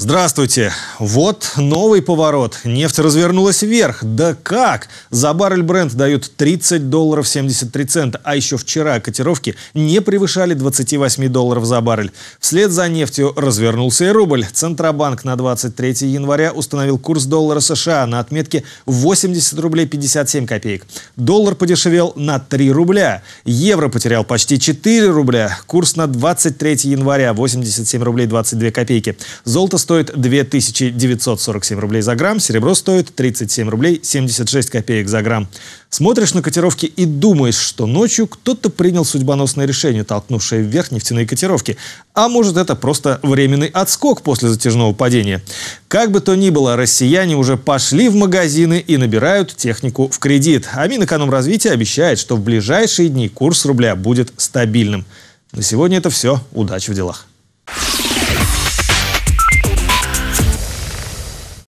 Здравствуйте. Вот новый поворот. Нефть развернулась вверх. Да как? За баррель бренд дают 30 долларов 73 цента, а еще вчера котировки не превышали 28 долларов за баррель. Вслед за нефтью развернулся и рубль. Центробанк на 23 января установил курс доллара США на отметке 80 рублей 57 копеек. Доллар подешевел на 3 рубля. Евро потерял почти 4 рубля. Курс на 23 января 87 рублей 22 копейки. Золото стоит 2947 рублей за грамм, серебро стоит 37 рублей 76 копеек за грамм. Смотришь на котировки и думаешь, что ночью кто-то принял судьбоносное решение, толкнувшее вверх нефтяные котировки. А может это просто временный отскок после затяжного падения. Как бы то ни было, россияне уже пошли в магазины и набирают технику в кредит. А Минэкономразвитие обещает, что в ближайшие дни курс рубля будет стабильным. На сегодня это все. Удачи в делах.